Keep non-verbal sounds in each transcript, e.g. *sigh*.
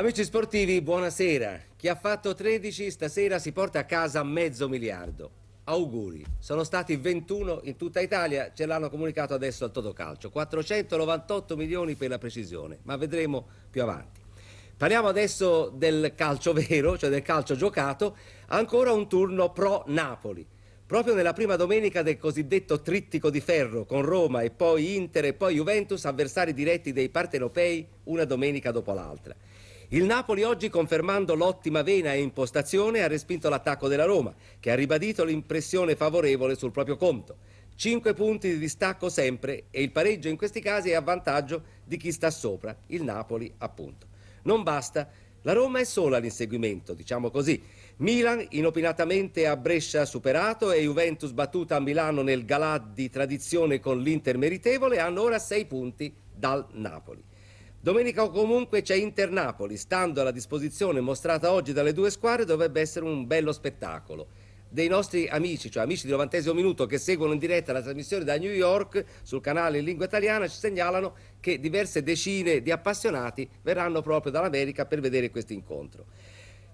Amici sportivi, buonasera. Chi ha fatto 13 stasera si porta a casa mezzo miliardo. Auguri, sono stati 21 in tutta Italia, ce l'hanno comunicato adesso al Totocalcio, 498 milioni per la precisione, ma vedremo più avanti. Parliamo adesso del calcio vero, cioè del calcio giocato, ancora un turno pro Napoli. Proprio nella prima domenica del cosiddetto trittico di ferro con Roma e poi Inter e poi Juventus, avversari diretti dei partenopei una domenica dopo l'altra. Il Napoli oggi, confermando l'ottima vena e impostazione, ha respinto l'attacco della Roma, che ha ribadito l'impressione favorevole sul proprio conto. Cinque punti di distacco sempre e il pareggio in questi casi è a vantaggio di chi sta sopra, il Napoli appunto. Non basta, la Roma è sola all'inseguimento, diciamo così. Milan inopinatamente a Brescia superato e Juventus battuta a Milano nel galà di tradizione con l'Inter meritevole hanno ora sei punti dal Napoli. Domenica o comunque c'è Inter-Napoli, stando alla disposizione mostrata oggi dalle due squadre dovrebbe essere un bello spettacolo. Dei nostri amici, cioè amici di novantesimo minuto che seguono in diretta la trasmissione da New York sul canale in lingua italiana ci segnalano che diverse decine di appassionati verranno proprio dall'America per vedere questo incontro.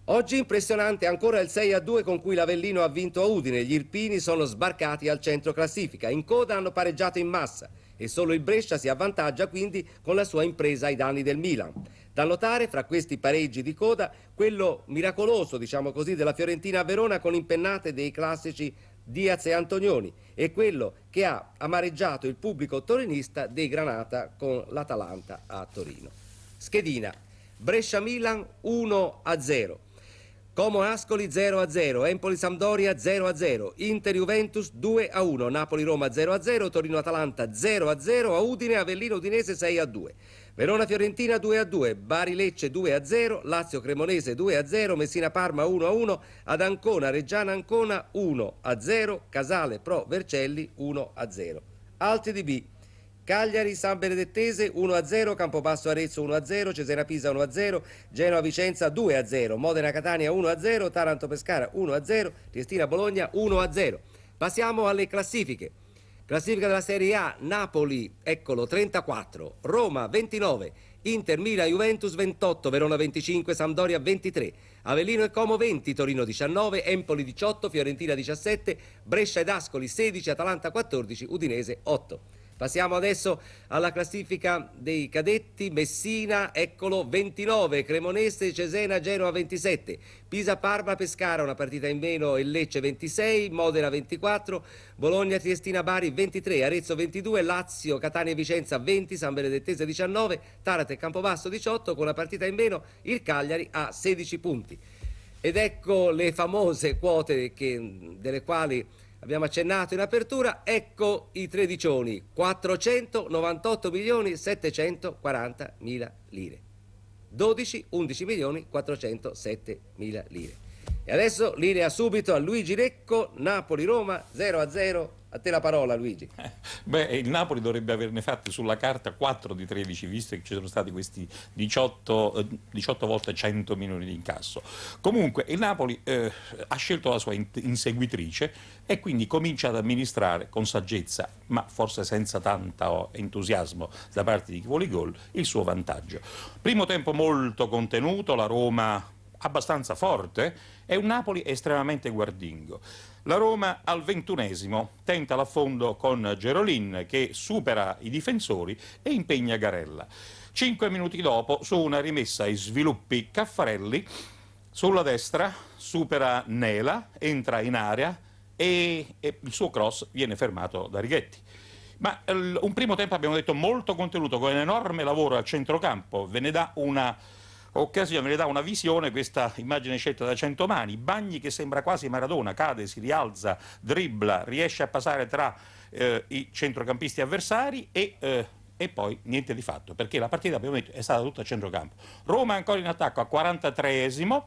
Oggi impressionante ancora il 6 a 2 con cui l'Avellino ha vinto a Udine. Gli Irpini sono sbarcati al centro classifica. In coda hanno pareggiato in massa e solo il Brescia si avvantaggia quindi con la sua impresa ai danni del Milan. Da notare fra questi pareggi di coda quello miracoloso, diciamo così, della Fiorentina a Verona con impennate dei classici Diaz e Antonioni e quello che ha amareggiato il pubblico torinista dei Granata con l'Atalanta a Torino. Schedina, Brescia-Milan 1-0. Como Ascoli 0 a 0, Empoli Sampdoria 0 a 0, Inter Juventus 2 a 1, Napoli Roma 0 a 0, Torino Atalanta 0 a 0, a Udine Avellino Udinese 6 a 2. Verona Fiorentina 2 a 2, Bari Lecce 2 a 0, Lazio Cremonese 2 a 0, Messina Parma 1 a 1, ad Ancona Reggiana Ancona 1 a 0, Casale Pro Vercelli 1 a 0. Alti di B Cagliari, San Benedettese 1-0, Campobasso Arezzo 1-0, Cesena Pisa 1-0, Genova Vicenza 2-0, Modena Catania 1-0, Taranto Pescara 1-0, Triestina Bologna 1-0. Passiamo alle classifiche. Classifica della Serie A, Napoli, eccolo, 34, Roma 29, Inter, Mila, Juventus 28, Verona 25, Sampdoria 23, Avellino e Como 20, Torino 19, Empoli 18, Fiorentina 17, Brescia ed Ascoli 16, Atalanta 14, Udinese 8. Passiamo adesso alla classifica dei cadetti, Messina, eccolo 29, Cremonese, Cesena, Genova 27, Pisa, Parma, Pescara una partita in meno e Lecce 26, Modena 24, Bologna, Triestina, Bari 23, Arezzo 22, Lazio, Catania e Vicenza 20, San Benedettese 19, Tarate e Campobasso 18, con una partita in meno il Cagliari a 16 punti. Ed ecco le famose quote che, delle quali abbiamo accennato in apertura, ecco i tredicioni, 498 milioni 740 mila lire. 12, 11 milioni 407 mila lire. E adesso linea subito a Luigi Recco, Napoli-Roma 0 a 0 a te la parola Luigi. *laughs* Beh, il Napoli dovrebbe averne fatti sulla carta 4 di 13, visto che ci sono stati questi 18, 18 eh, volte 100 milioni di incasso. Comunque il Napoli eh, ha scelto la sua inseguitrice e quindi comincia ad amministrare con saggezza, ma forse senza tanto entusiasmo da parte di chi vuole i gol, il suo vantaggio. Primo tempo molto contenuto, la Roma abbastanza forte e un Napoli estremamente guardingo. La Roma al ventunesimo tenta l'affondo con Gerolin che supera i difensori e impegna Garella. Cinque minuti dopo, su una rimessa ai sviluppi, Caffarelli sulla destra supera Nela, entra in area e, e il suo cross viene fermato da Righetti. Ma eh, un primo tempo abbiamo detto molto contenuto, con un enorme lavoro al centrocampo, ve ne dà una occasione, me le dà una visione, questa immagine scelta da cento mani, Bagni che sembra quasi Maradona, cade, si rialza, dribbla, riesce a passare tra eh, i centrocampisti avversari e... Eh, e poi niente di fatto, perché la partita abbiamo è stata tutta a centrocampo. Roma ancora in attacco a 43esimo,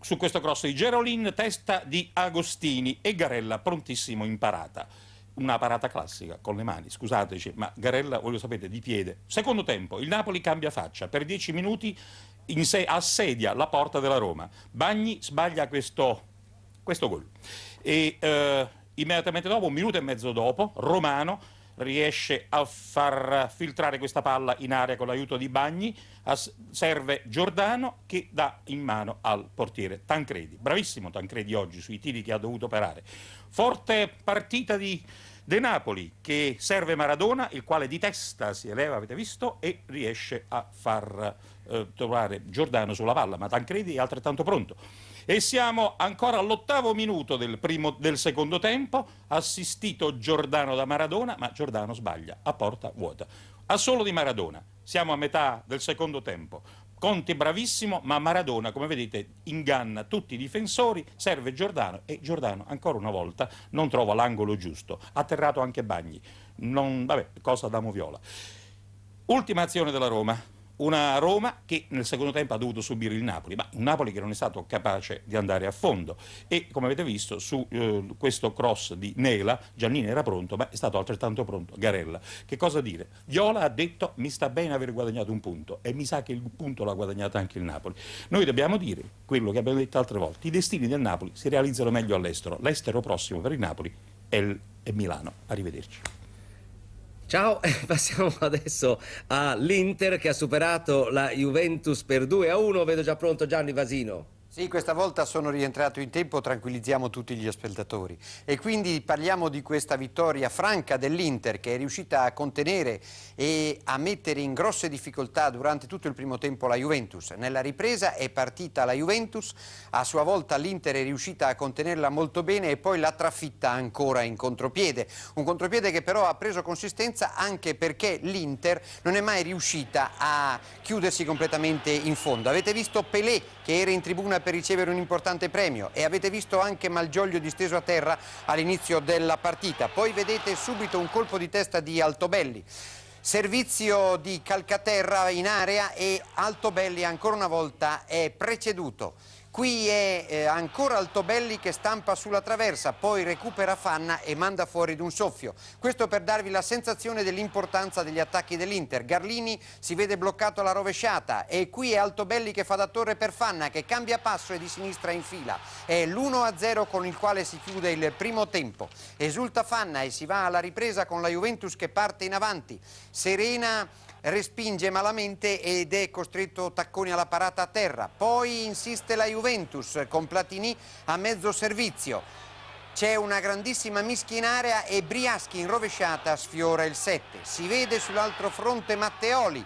su questo cross di Gerolin, testa di Agostini e Garella prontissimo in parata. Una parata classica con le mani, scusateci, ma Garella, voglio sapere di piede. Secondo tempo, il Napoli cambia faccia, per 10 minuti se, assedia la porta della Roma. Bagni sbaglia questo, questo gol. E eh, immediatamente dopo, un minuto e mezzo dopo, Romano riesce a far filtrare questa palla in area con l'aiuto di Bagni, serve Giordano che dà in mano al portiere Tancredi. Bravissimo Tancredi oggi sui tiri che ha dovuto operare. Forte partita di De Napoli che serve Maradona, il quale di testa si eleva, avete visto, e riesce a far eh, trovare Giordano sulla palla, ma Tancredi è altrettanto pronto. E siamo ancora all'ottavo minuto del, primo, del secondo tempo, assistito Giordano da Maradona, ma Giordano sbaglia a porta vuota. A solo di Maradona, siamo a metà del secondo tempo. Conti bravissimo, ma Maradona, come vedete, inganna tutti i difensori, serve Giordano e Giordano ancora una volta non trova l'angolo giusto. Atterrato anche Bagni, non, vabbè, cosa da Moviola. Ultima azione della Roma, una Roma che nel secondo tempo ha dovuto subire il Napoli, ma un Napoli che non è stato capace di andare a fondo e come avete visto su eh, questo cross di Nela Giannini era pronto, ma è stato altrettanto pronto Garella. Che cosa dire? Viola ha detto mi sta bene aver guadagnato un punto e mi sa che il punto l'ha guadagnato anche il Napoli. Noi dobbiamo dire quello che abbiamo detto altre volte, i destini del Napoli si realizzano meglio all'estero, l'estero prossimo per il Napoli è, il, è Milano. Arrivederci. Ciao, *laughs* eh, passiamo adesso all'Inter che ha superato la Juventus per 2 a 1. Vedo già pronto Gianni Vasino. Sì, questa volta sono rientrato in tempo, tranquillizziamo tutti gli aspettatori. E quindi parliamo di questa vittoria franca dell'Inter che è riuscita a contenere e a mettere in grosse difficoltà durante tutto il primo tempo la Juventus. Nella ripresa è partita la Juventus, a sua volta l'Inter è riuscita a contenerla molto bene e poi l'ha trafitta ancora in contropiede. Un contropiede che però ha preso consistenza anche perché l'Inter non è mai riuscita a chiudersi completamente in fondo. Avete visto Pelé che era in tribuna per ricevere un importante premio e avete visto anche Malgioglio disteso a terra all'inizio della partita. Poi vedete subito un colpo di testa di Altobelli. Servizio di Calcaterra in area e Altobelli ancora una volta è preceduto. Qui è eh, ancora Altobelli che stampa sulla traversa, poi recupera Fanna e manda fuori d'un soffio. Questo per darvi la sensazione dell'importanza degli attacchi dell'Inter. Garlini si vede bloccato alla rovesciata e qui è Altobelli che fa da torre per Fanna che cambia passo e di sinistra in fila. È l'1-0 con il quale si chiude il primo tempo. Esulta Fanna e si va alla ripresa con la Juventus che parte in avanti. Serena respinge malamente ed è costretto Tacconi alla parata a terra. Poi insiste la Juventus con Platini a mezzo servizio. C'è una grandissima mischia in area e Briaschi in rovesciata sfiora il 7. Si vede sull'altro fronte Matteoli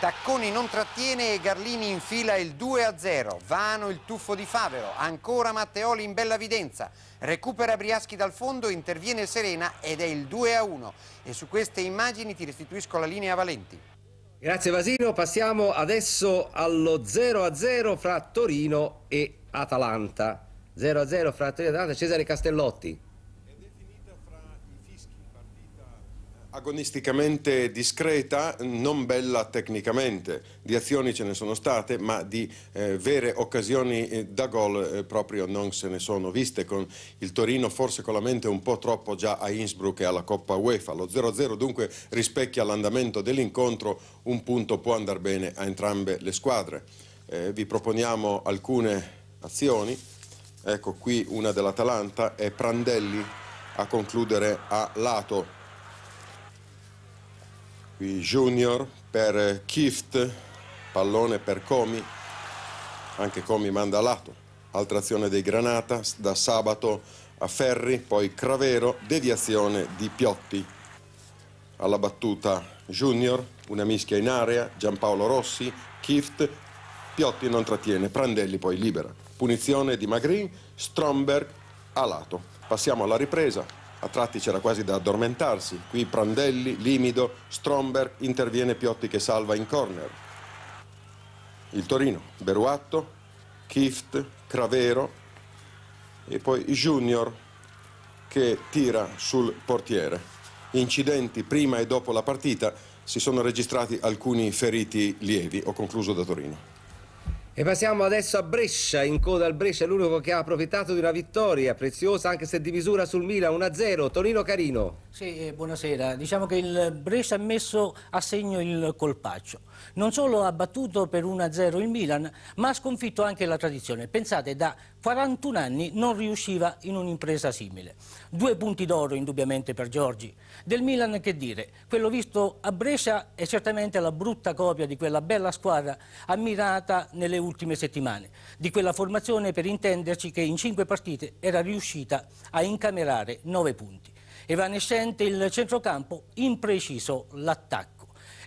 Tacconi non trattiene e Garlini infila il 2-0. Vano il tuffo di Favero, ancora Matteoli in bella videnza. Recupera Briaschi dal fondo, interviene Serena ed è il 2-1. E su queste immagini ti restituisco la linea Valenti. Grazie Vasino, passiamo adesso allo 0-0 fra Torino e Atalanta. 0-0 fra Torino e Atalanta, Cesare Castellotti. agonisticamente discreta, non bella tecnicamente. Di azioni ce ne sono state, ma di eh, vere occasioni eh, da gol eh, proprio non se ne sono viste, con il Torino forse con la mente un po' troppo già a Innsbruck e alla Coppa UEFA. Lo 0-0 dunque rispecchia l'andamento dell'incontro, un punto può andare bene a entrambe le squadre. Eh, vi proponiamo alcune azioni, ecco qui una dell'Atalanta e Prandelli a concludere a lato qui Junior per Kift, pallone per Comi, anche Comi manda a lato, altra azione dei Granata da Sabato a Ferri, poi Cravero, deviazione di Piotti. Alla battuta Junior, una mischia in area, Giampaolo Rossi, Kift, Piotti non trattiene, Prandelli poi libera. Punizione di Magrin, Stromberg a lato. Passiamo alla ripresa, a tratti c'era quasi da addormentarsi. Qui Prandelli, Limido, Stromberg, interviene Piotti che salva in corner. Il Torino, Beruatto, Kift, Cravero e poi Junior che tira sul portiere. Incidenti prima e dopo la partita, si sono registrati alcuni feriti lievi. Ho concluso da Torino. E passiamo adesso a Brescia, in coda al Brescia, l'unico che ha approfittato di una vittoria preziosa anche se di misura sul Milan 1-0, Tonino Carino. Sì, eh, buonasera. Diciamo che il Brescia ha messo a segno il colpaccio. Non solo ha battuto per 1-0 il Milan, ma ha sconfitto anche la tradizione. Pensate, da 41 anni non riusciva in un'impresa simile. Due punti d'oro indubbiamente per Giorgi. Del Milan che dire? Quello visto a Brescia è certamente la brutta copia di quella bella squadra ammirata nelle ultime settimane, di quella formazione per intenderci che in cinque partite era riuscita a incamerare nove punti. Evanescente il centrocampo, impreciso l'attacco.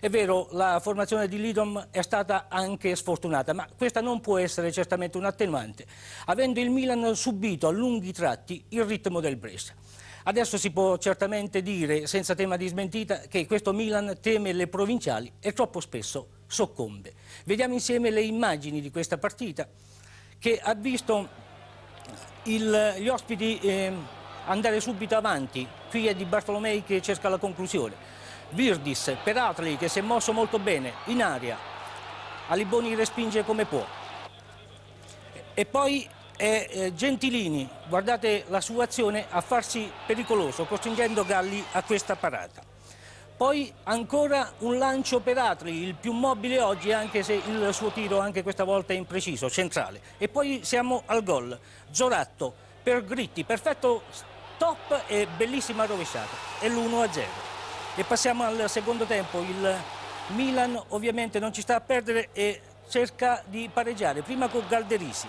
È vero, la formazione di Lidom è stata anche sfortunata, ma questa non può essere certamente un attenuante, avendo il Milan subito a lunghi tratti il ritmo del Brescia. Adesso si può certamente dire, senza tema di smentita, che questo Milan teme le provinciali e troppo spesso soccombe. Vediamo insieme le immagini di questa partita che ha visto il, gli ospiti eh, andare subito avanti. Qui è Di Bartolomei che cerca la conclusione Virdis per Atli che si è mosso molto bene in aria. Aliboni respinge come può. E poi è eh, Gentilini, guardate la sua azione, a farsi pericoloso, costringendo Galli a questa parata. Poi ancora un lancio per Atri, il più mobile oggi, anche se il suo tiro anche questa volta è impreciso, centrale. E poi siamo al gol. Zoratto per Gritti, perfetto stop e bellissima rovesciata. È l'1-0. E passiamo al secondo tempo, il Milan ovviamente non ci sta a perdere e cerca di pareggiare, prima con Galderisi,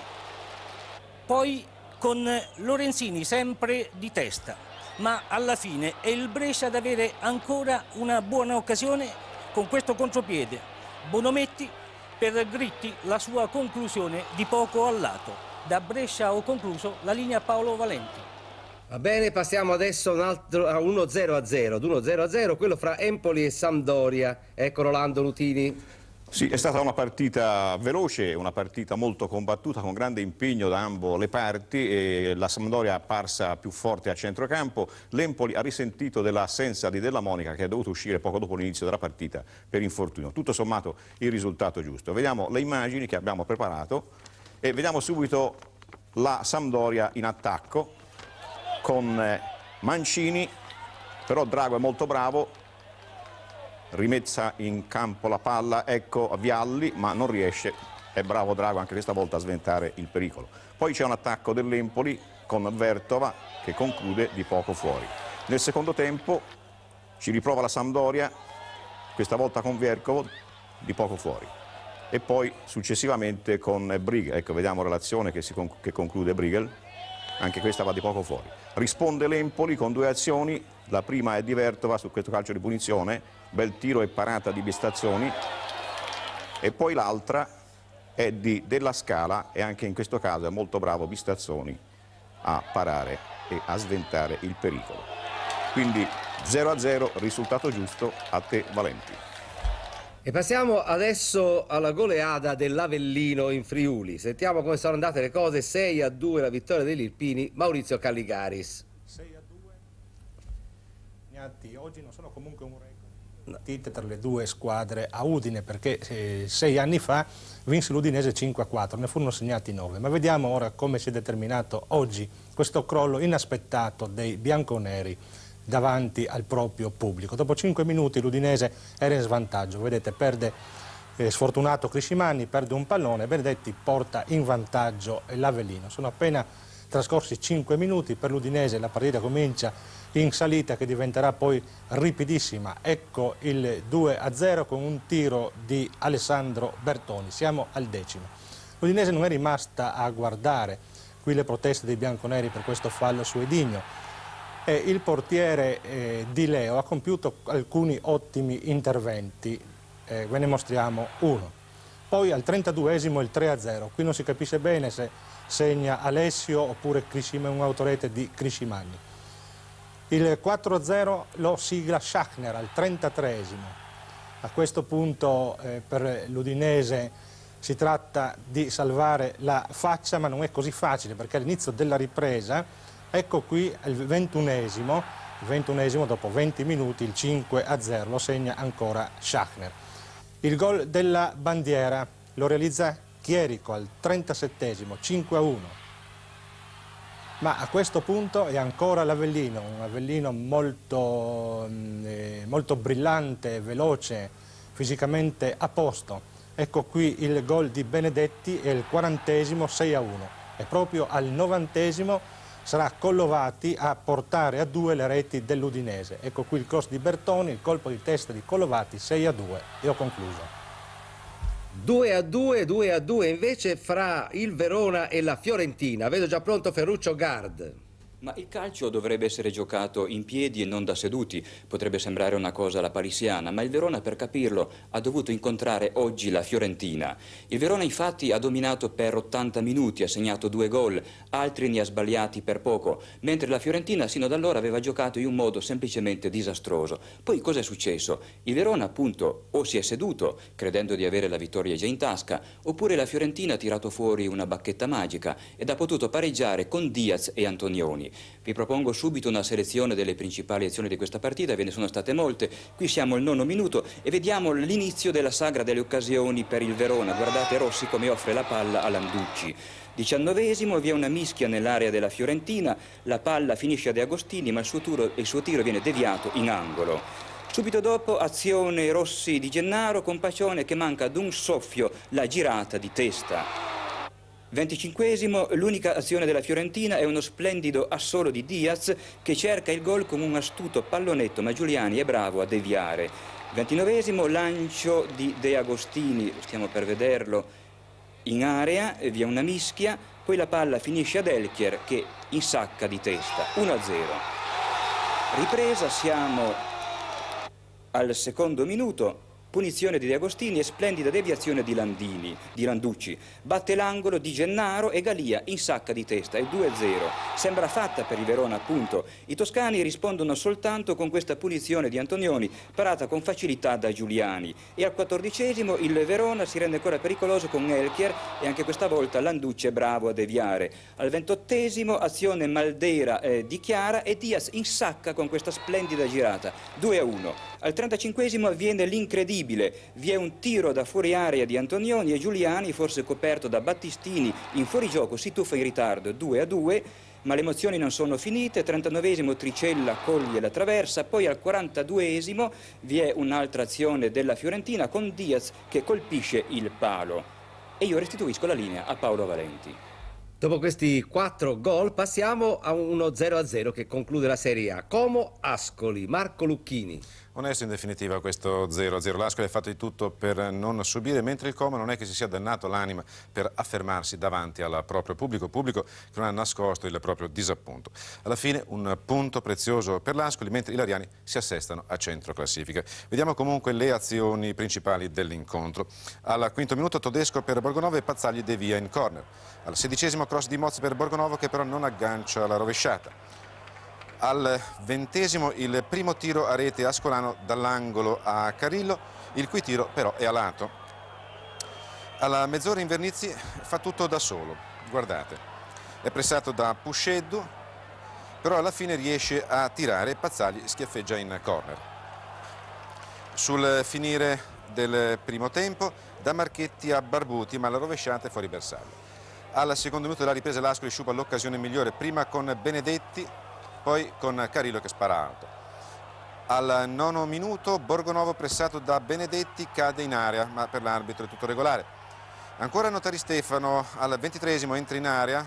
poi con Lorenzini sempre di testa, ma alla fine è il Brescia ad avere ancora una buona occasione con questo contropiede. Bonometti per Gritti la sua conclusione di poco a lato. Da Brescia ho concluso la linea Paolo Valenti. Va bene, passiamo adesso a un altro, a 1-0 a 0, ad 1-0 a 0, quello fra Empoli e Sampdoria. Ecco Rolando Lutini. Sì, è stata una partita veloce, una partita molto combattuta con grande impegno da ambo le parti, la Sampdoria è apparsa più forte a centrocampo, l'Empoli ha risentito dell'assenza di Della Monica che è dovuto uscire poco dopo l'inizio della partita per infortunio. Tutto sommato il risultato giusto. Vediamo le immagini che abbiamo preparato e vediamo subito la Sampdoria in attacco con eh, Mancini, però Drago è molto bravo, rimessa in campo la palla, ecco Vialli, ma non riesce, è bravo Drago anche questa volta a sventare il pericolo. Poi c'è un attacco dell'Empoli con Vertova che conclude di poco fuori. Nel secondo tempo ci riprova la Sampdoria, questa volta con Vercovo di poco fuori. E poi successivamente con Briegel, ecco vediamo la relazione che, conclu che conclude Briegel anche questa va di poco fuori. Risponde l'Empoli con due azioni, la prima è di Vertova su questo calcio di punizione, bel tiro e parata di Bistazzoni e poi l'altra è di Della Scala e anche in questo caso è molto bravo Bistazzoni a parare e a sventare il pericolo. Quindi 0 a 0, risultato giusto, a te Valenti. E passiamo adesso alla goleada dell'Avellino in Friuli. Sentiamo come sono andate le cose. 6 a 2 la vittoria degli Irpini, Maurizio Calligaris. 6 a 2. Gnatti, oggi non sono comunque un record. No. tra le due squadre a Udine perché eh, sei anni fa vinse l'Udinese 5 a 4, ne furono segnati 9. Ma vediamo ora come si è determinato oggi questo crollo inaspettato dei bianconeri davanti al proprio pubblico. Dopo 5 minuti l'Udinese era in svantaggio, vedete perde eh, sfortunato Criscimani, perde un pallone, Benedetti porta in vantaggio l'Avellino. Sono appena trascorsi 5 minuti per l'Udinese, la partita comincia in salita che diventerà poi ripidissima. Ecco il 2-0 con un tiro di Alessandro Bertoni, siamo al decimo. L'Udinese non è rimasta a guardare qui le proteste dei bianconeri per questo fallo su Edigno eh, il portiere eh, di Leo ha compiuto alcuni ottimi interventi, eh, ve ne mostriamo uno. Poi al 32esimo il 3-0, qui non si capisce bene se segna Alessio oppure un autorete di Crisimanni. Il 4-0 lo sigla Schachner al 33esimo. A questo punto eh, per l'Udinese si tratta di salvare la faccia, ma non è così facile perché all'inizio della ripresa Ecco qui il ventunesimo, il ventunesimo dopo 20 minuti, il 5 a 0, lo segna ancora Schachner. Il gol della bandiera lo realizza Chierico al 37 5 a 1. Ma a questo punto è ancora l'Avellino, un Avellino molto, mm, eh, molto brillante, veloce, fisicamente a posto. Ecco qui il gol di Benedetti e il quarantesimo 6 a 1. E proprio al novantesimo sarà Collovati a portare a due le reti dell'Udinese. Ecco qui il cross di Bertoni, il colpo di testa di Collovati 6 a 2 e ho concluso. 2 a 2, 2 a 2 invece fra il Verona e la Fiorentina. Vedo già pronto Ferruccio Gard. Ma il calcio dovrebbe essere giocato in piedi e non da seduti. Potrebbe sembrare una cosa la parisiana, ma il Verona per capirlo ha dovuto incontrare oggi la Fiorentina. Il Verona infatti ha dominato per 80 minuti, ha segnato due gol, altri ne ha sbagliati per poco, mentre la Fiorentina sino ad allora aveva giocato in un modo semplicemente disastroso. Poi cosa è successo? Il Verona appunto o si è seduto, credendo di avere la vittoria già in tasca, oppure la Fiorentina ha tirato fuori una bacchetta magica ed ha potuto pareggiare con Diaz e Antonioni. Vi propongo subito una selezione delle principali azioni di questa partita, ve ne sono state molte. Qui siamo al nono minuto e vediamo l'inizio della sagra delle occasioni per il Verona. Guardate Rossi come offre la palla a Landucci. Diciannovesimo, vi è una mischia nell'area della Fiorentina, la palla finisce ad Agostini ma il suo, turo, il suo tiro viene deviato in angolo. Subito dopo azione Rossi di Gennaro con Pacione che manca ad un soffio la girata di testa. 25 l'unica azione della Fiorentina è uno splendido assolo di Diaz che cerca il gol con un astuto pallonetto, ma Giuliani è bravo a deviare. 29 lancio di De Agostini, stiamo per vederlo in area, via una mischia, poi la palla finisce ad Elkier che insacca di testa, 1-0. Ripresa, siamo al secondo minuto, punizione di De Agostini e splendida deviazione di Landini, di Landucci. Batte l'angolo di Gennaro e Galia in sacca di testa, e 2-0. Sembra fatta per il Verona appunto. I toscani rispondono soltanto con questa punizione di Antonioni, parata con facilità da Giuliani. E al quattordicesimo il Verona si rende ancora pericoloso con Elchier e anche questa volta Landucci è bravo a deviare. Al ventottesimo azione Maldera eh, di Chiara e Diaz in sacca con questa splendida girata. 2-1. Al 35 avviene l'incredibile, vi è un tiro da fuori area di Antonioni e Giuliani, forse coperto da Battistini, in fuorigioco si tuffa in ritardo 2 a 2, ma le emozioni non sono finite, 39 Tricella coglie la traversa, poi al 42 vi è un'altra azione della Fiorentina con Diaz che colpisce il palo. E io restituisco la linea a Paolo Valenti. Dopo questi 4 gol passiamo a uno 0-0 che conclude la Serie A. Como Ascoli, Marco Lucchini. Onesto in definitiva questo 0-0. L'Ascoli ha fatto di tutto per non subire, mentre il Como non è che si sia dannato l'anima per affermarsi davanti al proprio pubblico, pubblico che non ha nascosto il proprio disappunto. Alla fine un punto prezioso per l'Ascoli, mentre i Lariani si assestano a centro classifica. Vediamo comunque le azioni principali dell'incontro. Al quinto minuto Todesco per Borgonovo e Pazzagli devia in corner. Al sedicesimo cross di Mozzi per Borgonovo che però non aggancia la rovesciata al ventesimo il primo tiro a rete ascolano dall'angolo a Carillo, il cui tiro però è alato. Alla mezz'ora Invernizzi fa tutto da solo, guardate. È pressato da Pusceddu, però alla fine riesce a tirare e Pazzagli schiaffeggia in corner. Sul finire del primo tempo da Marchetti a Barbuti ma la rovesciata è fuori bersaglio. Al secondo minuto della ripresa Lascoli sciupa l'occasione migliore prima con Benedetti poi con Carillo che spara alto. Al nono minuto Borgonovo pressato da Benedetti cade in area, ma per l'arbitro è tutto regolare. Ancora Notari Stefano al ventitresimo entra in area,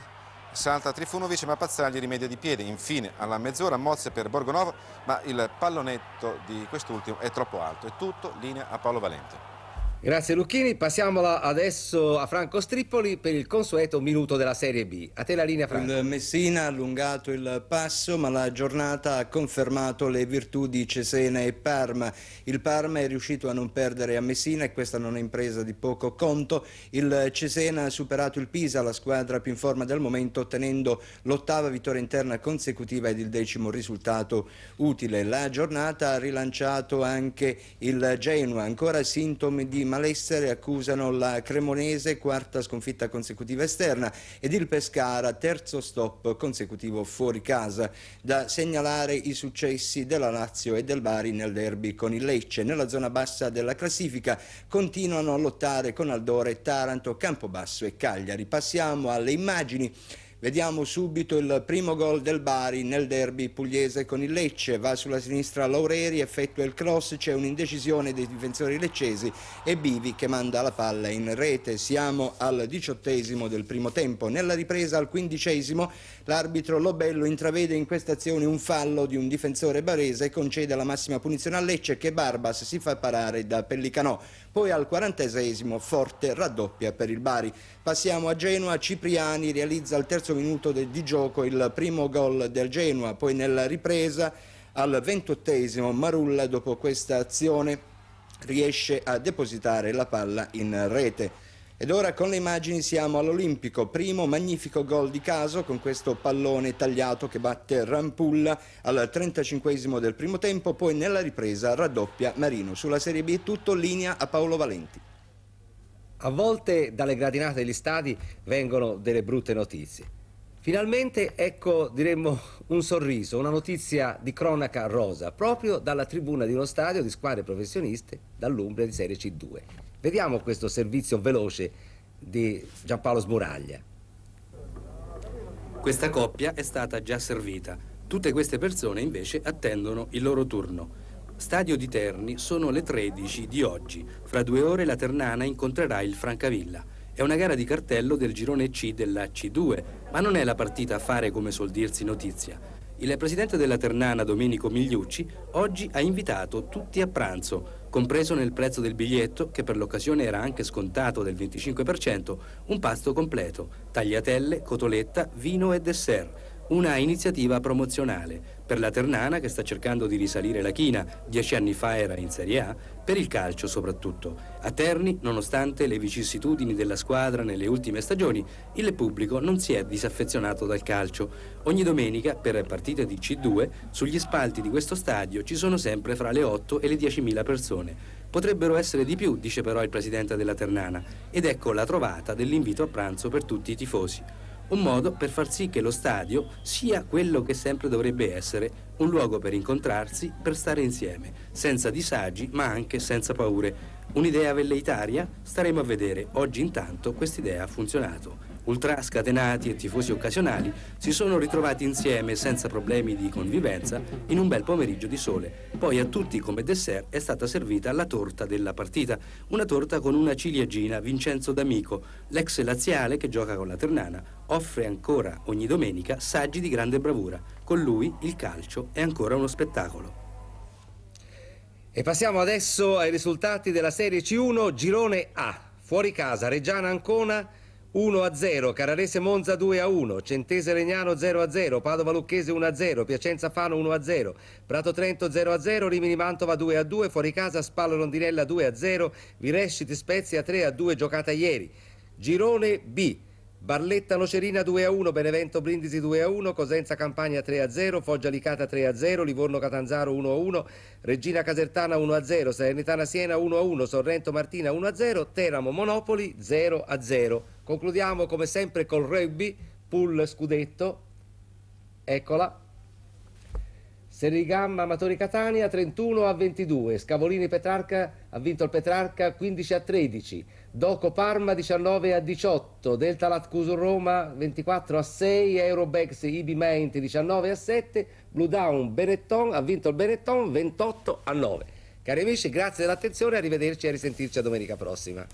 salta Trifunovic ma Pazzagli rimedia di piede. Infine alla mezz'ora mozze per Borgonovo, ma il pallonetto di quest'ultimo è troppo alto. È tutto linea a Paolo Valente. Grazie Lucchini, passiamola adesso a Franco Strippoli per il consueto minuto della Serie B. A te la linea Franco. Il Messina ha allungato il passo ma la giornata ha confermato le virtù di Cesena e Parma. Il Parma è riuscito a non perdere a Messina e questa non è impresa di poco conto. Il Cesena ha superato il Pisa, la squadra più in forma del momento, ottenendo l'ottava vittoria interna consecutiva ed il decimo risultato utile. La giornata ha rilanciato anche il Genoa, ancora sintomi di malessere accusano la Cremonese, quarta sconfitta consecutiva esterna, ed il Pescara, terzo stop consecutivo fuori casa. Da segnalare i successi della Lazio e del Bari nel derby con il Lecce. Nella zona bassa della classifica continuano a lottare con Aldore, Taranto, Campobasso e Cagliari. Passiamo alle immagini. Vediamo subito il primo gol del Bari nel derby pugliese con il Lecce, va sulla sinistra Laureri, effettua il cross, c'è un'indecisione dei difensori leccesi e Bivi che manda la palla in rete. Siamo al diciottesimo del primo tempo, nella ripresa al quindicesimo l'arbitro Lobello intravede in questa azione un fallo di un difensore barese e concede la massima punizione a Lecce che Barbas si fa parare da Pellicanò. Poi al quarantesimo Forte raddoppia per il Bari. Passiamo a Genoa, Cipriani realizza il terzo terzo minuto de, di gioco il primo gol del Genoa, poi nella ripresa al ventottesimo Marulla dopo questa azione riesce a depositare la palla in rete. Ed ora con le immagini siamo all'Olimpico, primo magnifico gol di caso con questo pallone tagliato che batte Rampulla al 35 del primo tempo, poi nella ripresa raddoppia Marino. Sulla Serie B è tutto, linea a Paolo Valenti. A volte dalle gradinate degli stadi vengono delle brutte notizie. Finalmente ecco, diremmo, un sorriso, una notizia di cronaca rosa, proprio dalla tribuna di uno stadio di squadre professioniste dall'Umbria di Serie C2. Vediamo questo servizio veloce di Giampaolo Sburaglia. Questa coppia è stata già servita. Tutte queste persone invece attendono il loro turno. Stadio di Terni sono le 13 di oggi. Fra due ore la Ternana incontrerà il Francavilla. È una gara di cartello del girone C della C2, ma non è la partita a fare come suol dirsi notizia. Il presidente della Ternana, Domenico Migliucci, oggi ha invitato tutti a pranzo, compreso nel prezzo del biglietto, che per l'occasione era anche scontato del 25%, un pasto completo, tagliatelle, cotoletta, vino e dessert una iniziativa promozionale per la Ternana che sta cercando di risalire la china, dieci anni fa era in Serie A, per il calcio soprattutto. A Terni, nonostante le vicissitudini della squadra nelle ultime stagioni, il pubblico non si è disaffezionato dal calcio. Ogni domenica, per partite di C2, sugli spalti di questo stadio ci sono sempre fra le 8 e le 10.000 persone. Potrebbero essere di più, dice però il presidente della Ternana, ed ecco la trovata dell'invito a pranzo per tutti i tifosi un modo per far sì che lo stadio sia quello che sempre dovrebbe essere, un luogo per incontrarsi, per stare insieme, senza disagi ma anche senza paure. Un'idea velleitaria? Staremo a vedere. Oggi intanto quest'idea ha funzionato. Ultra scatenati e tifosi occasionali si sono ritrovati insieme senza problemi di convivenza in un bel pomeriggio di sole. Poi a tutti come dessert è stata servita la torta della partita, una torta con una ciliegina Vincenzo D'Amico, l'ex laziale che gioca con la Ternana, offre ancora ogni domenica saggi di grande bravura. Con lui il calcio è ancora uno spettacolo. E passiamo adesso ai risultati della Serie C1 Girone A. Fuori casa Reggiana Ancona 1-0, Cararese Monza 2-1, Centese Legnano 0-0, Padova Lucchese 1-0, Piacenza Fano 1-0, Prato Trento 0-0, Rimini Mantova 2-2, Fuoricasa Spallo Rondinella 2-0, Viresciti Spezia 3-2 giocata ieri. Girone B. Barletta Nocerina 2-1, Benevento Brindisi 2-1, Cosenza Campania 3-0, Foggia Licata 3-0, Livorno Catanzaro 1-1, Regina Casertana 1-0, Salernitana Siena 1-1, Sorrento Martina 1-0, Teramo Monopoli 0-0. Concludiamo come sempre col rugby, pull scudetto, eccola. Serigamma Amatori Catania 31 a 22, Scavolini Petrarca ha vinto il Petrarca 15 a 13, Doco Parma 19 a 18, Delta Latcuso Roma 24 a 6, Eurobex Ibi Mainti 19 a 7, Blue Down Benetton ha vinto il Benetton 28 a 9. Cari amici, grazie dell'attenzione, arrivederci e risentirci a domenica prossima.